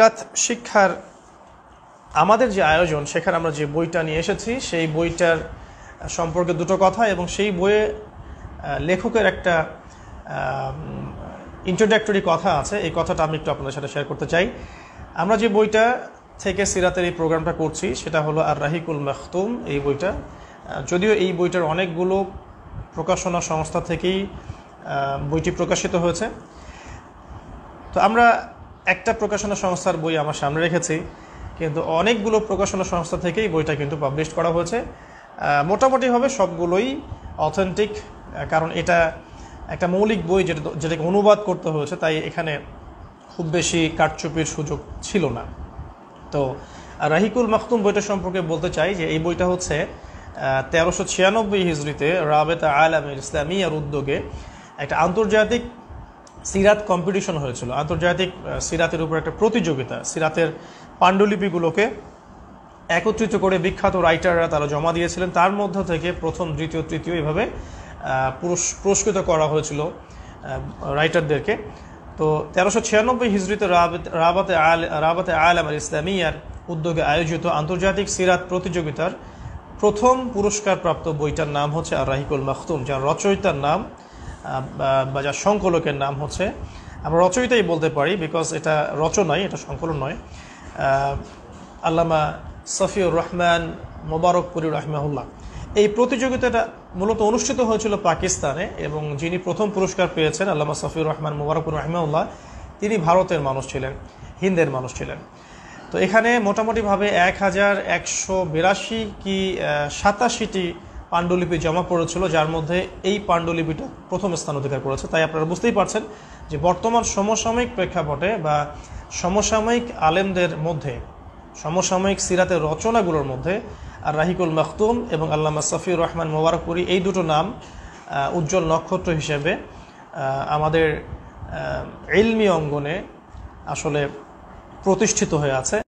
মিলাদ শিক্ষার আমাদের যে আয়োজন সেখানে আমরা যে বইটা নিয়ে এসেছি সেই বইটার সম্পর্কে দুটো কথা এবং সেই বইয়ে লেখকের একটা ইন্ট্রোডাক্টরি কথা আছে এই কথাটা আমি একটু আপনাদের সাথে শেয়ার করতে চাই আমরা যে বইটা থেকে সিরাতের এই প্রোগ্রামটা করছি সেটা হলো আর রাহিকুল মাহতুম এই বইটা যদিও এই বইটার অনেকগুলো প্রকাশনা সংস্থা থেকেই বইটি প্রকাশিত হয়েছে তো আমরা একটা প্রকাশনা সংস্থার বই আমার সামনে রেখেছি কিন্তু অনেকগুলো প্রকাশনা সংস্থা থেকেই বইটা কিন্তু পাবলিশ করা হয়েছে মোটামুটিভাবে সবগুলোই অথেন্টিক কারণ এটা একটা মৌলিক বই যেটা যেটাকে অনুবাদ করতে হয়েছে তাই এখানে খুব বেশি কাটচুপির সুযোগ ছিল না তো রাহিকুল মাখতুম বইটা সম্পর্কে বলতে চাই যে এই বইটা হচ্ছে তেরোশো ছিয়ানব্বই হিজড়িতে রাবেতা আল আমির ইসলামিয়ার উদ্যোগে একটা আন্তর্জাতিক সিরাত কম্পিটিশন হয়েছিল আন্তর্জাতিক সিরাতের উপর একটা প্রতিযোগিতা সিরাতের পাণ্ডুলিপিগুলোকে একত্রিত করে বিখ্যাত রাইটাররা তারা জমা দিয়েছিলেন তার মধ্য থেকে প্রথম দ্বিতীয় তৃতীয় এভাবে পুরস্কৃত করা হয়েছিল রাইটারদেরকে তো তেরোশো ছিয়ানব্বই হিজড়িতে রাবাতে আল রাবাতে আল আমার ইসলামিয়ার উদ্যোগে আয়োজিত আন্তর্জাতিক সিরাত প্রতিযোগিতার প্রথম পুরস্কারপ্রাপ্ত বইটার নাম হচ্ছে আর রাহিকুল মাখতুম যার রচয়িতার নাম বা যার সংকলকের নাম হচ্ছে আমরা রচয়িতাই বলতে পারি বিকজ এটা রচনাই এটা সংকলন নয় আল্লামা সফিউর রহমান মোবারকপুরি রহমাহুল্লাহ এই প্রতিযোগিতাটা মূলত অনুষ্ঠিত হয়েছিল পাকিস্তানে এবং যিনি প্রথম পুরস্কার পেয়েছেন আল্লামা সফিউর রহমান মোবারকপুর রহমাউল্লাহ তিনি ভারতের মানুষ ছিলেন হিন্দের মানুষ ছিলেন তো এখানে মোটামুটিভাবে এক হাজার একশো বিরাশি কি সাতাশিটি পাণ্ডুলিপি জমা পড়েছিল যার মধ্যে এই পাণ্ডুলিপিটা প্রথম স্থান অধিকার করেছে তাই আপনারা বুঝতেই পারছেন যে বর্তমান সমসাময়িক প্রেক্ষাপটে বা সমসাময়িক আলেমদের মধ্যে সমসাময়িক সিরাতের রচনাগুলোর মধ্যে আর রাহিকুল মখতুম এবং আল্লামা সফিউর রহমান মোবারকপুরি এই দুটো নাম উজ্জ্বল নক্ষত্র হিসেবে আমাদের ইলমি অঙ্গনে আসলে প্রতিষ্ঠিত হয়ে আছে